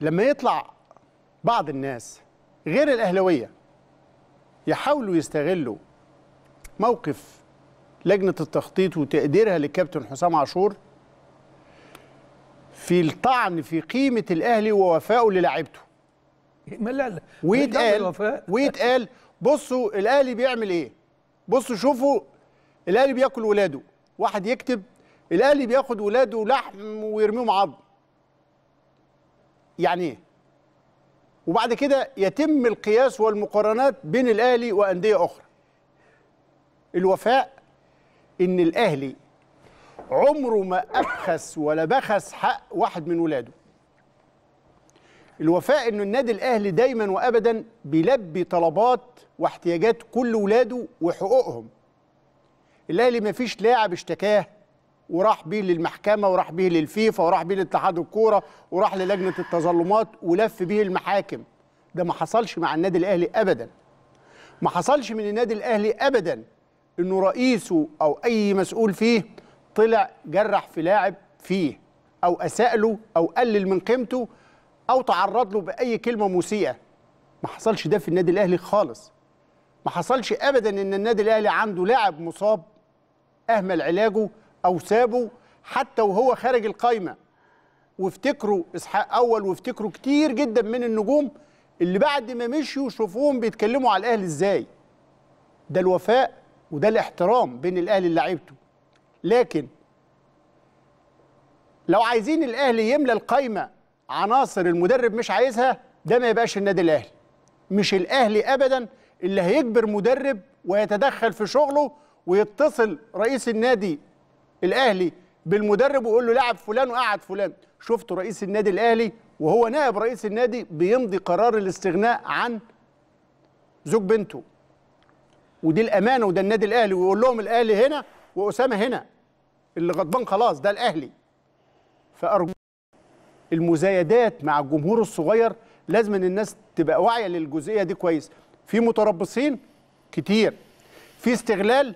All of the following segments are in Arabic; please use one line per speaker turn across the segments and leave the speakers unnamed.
لما يطلع بعض الناس غير الاهلاويه يحاولوا يستغلوا موقف لجنه التخطيط وتقديرها للكابتن حسام عاشور في الطعن في قيمه الاهلي ووفائه للاعيبته ويتقال ويتقال بصوا الاهلي بيعمل ايه بصوا شوفوا الاهلي بياكل ولاده واحد يكتب الاهلي بياخد ولاده لحم ويرميهم عظم يعني ايه وبعد كده يتم القياس والمقارنات بين الاهلي وانديه اخرى الوفاء ان الاهلي عمره ما ابخس ولا بخس حق واحد من ولاده الوفاء ان النادي الاهلي دايما وابدا بيلبي طلبات واحتياجات كل ولاده وحقوقهم الاهلي ما فيش لاعب اشتكاه وراح بيه للمحكمه وراح بيه للفيفا وراح بيه لاتحاد الكوره وراح للجنه التظلمات ولف بيه المحاكم ده ما حصلش مع النادي الاهلي ابدا ما حصلش من النادي الاهلي ابدا انه رئيسه او اي مسؤول فيه طلع جرح في لاعب فيه او اساء له او قلل من قيمته او تعرض له باي كلمه مسيئه ما حصلش ده في النادي الاهلي خالص ما حصلش ابدا ان النادي الاهلي عنده لاعب مصاب اهمل علاجه أو سابه حتى وهو خارج القايمة وافتكروا إسحاق أول وافتكروا كتير جدا من النجوم اللي بعد ما مشيوا شوفوهم بيتكلموا على الأهلي إزاي ده الوفاء وده الاحترام بين الأهلي لعيبته لكن لو عايزين الأهلي يملى القايمة عناصر المدرب مش عايزها ده ما يبقاش النادي الأهلي مش الأهلي أبدا اللي هيجبر مدرب ويتدخل في شغله ويتصل رئيس النادي الاهلي بالمدرب ويقول له لعب فلان وقعد فلان شفت رئيس النادي الاهلي وهو نائب رئيس النادي بيمضي قرار الاستغناء عن زوج بنته ودي الامانه وده النادي الاهلي ويقول لهم الاهلي هنا واسامه هنا اللي غضبان خلاص ده الاهلي فارجو المزايدات مع الجمهور الصغير لازم ان الناس تبقى واعيه للجزئيه دي كويس في متربصين كتير في استغلال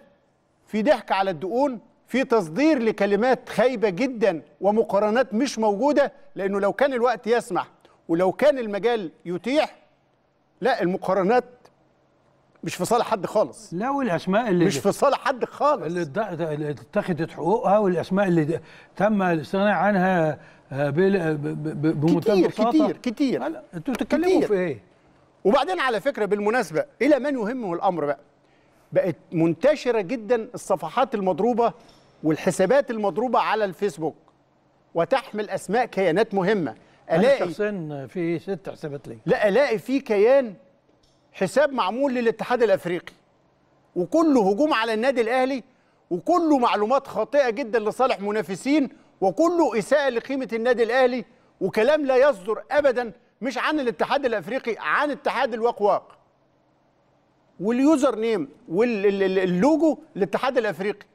في ضحك على الدقون في تصدير لكلمات خايبه جدا ومقارنات مش موجوده لانه لو كان الوقت يسمح ولو كان المجال يتيح لا المقارنات مش في صالح حد خالص لا والاسماء اللي مش في صالح حد خالص اللي اتخذت حقوقها
والاسماء اللي تم الاستغناء عنها آه، بمنتهى كتير, كتير
كتير انتوا بتتكلموا في ايه؟ وبعدين على فكره بالمناسبه الى من يهمه الامر بقى بقت منتشره جدا الصفحات المضروبه والحسابات المضروبه على الفيسبوك وتحمل اسماء كيانات مهمه الاقي شخصيا في ست حسابات لي لا الاقي في كيان حساب معمول للاتحاد الافريقي وكله هجوم على النادي الاهلي وكله معلومات خاطئه جدا لصالح منافسين وكله اساءه لقيمه النادي الاهلي وكلام لا يصدر ابدا مش عن الاتحاد الافريقي عن اتحاد الوقواق واليوزر نيم واللوجو للاتحاد الافريقي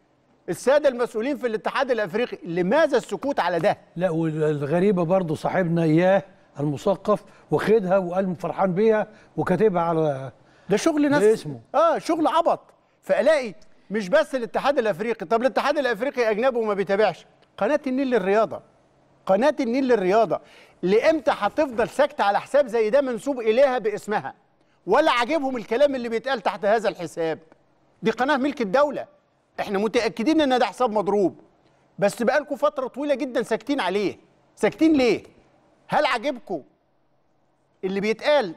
الساده المسؤولين في الاتحاد الافريقي لماذا السكوت على ده لا والغريبه برضه صاحبنا اياه
المثقف واخدها وقال فرحان بيها وكاتبها على ده شغل ناس اسمه
اه شغل عبط فالاقي مش بس الاتحاد الافريقي طب الاتحاد الافريقي اجنبي وما بيتابعش قناه النيل للرياضه قناه النيل للرياضه لامتى هتفضل ساكته على حساب زي ده منسوب اليها باسمها ولا عاجبهم الكلام اللي بيتقال تحت هذا الحساب دي قناه ملك الدوله احنا متاكدين ان ده حساب مضروب بس بقالكم فتره طويله جدا ساكتين عليه ساكتين ليه هل عاجبكم اللي بيتقال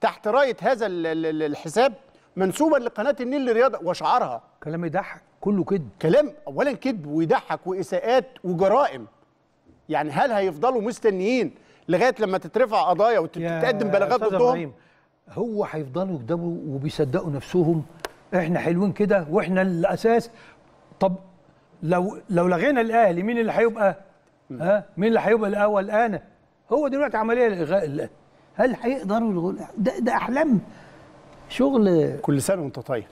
تحت رايه هذا الحساب منسوبا لقناه النيل للرياضه وشعارها كلام يضحك كله كذب كلام اولا كذب ويضحك واساءات وجرائم يعني هل هيفضلوا مستنيين لغايه لما تترفع قضايا وتتقدم بلاغات ضدهم
هو هيفضلوا يكذبوا وبيصدقوا نفسهم احنا حلوين كده واحنا الاساس طب لو لو لغينا الاهلي مين اللي هيبقى ها مين اللي هيبقى الاول انا هو دلوقتي عمليه الغاء
الاهلي هل هيقدروا ده, ده احلام شغل كل سنه وانت طيب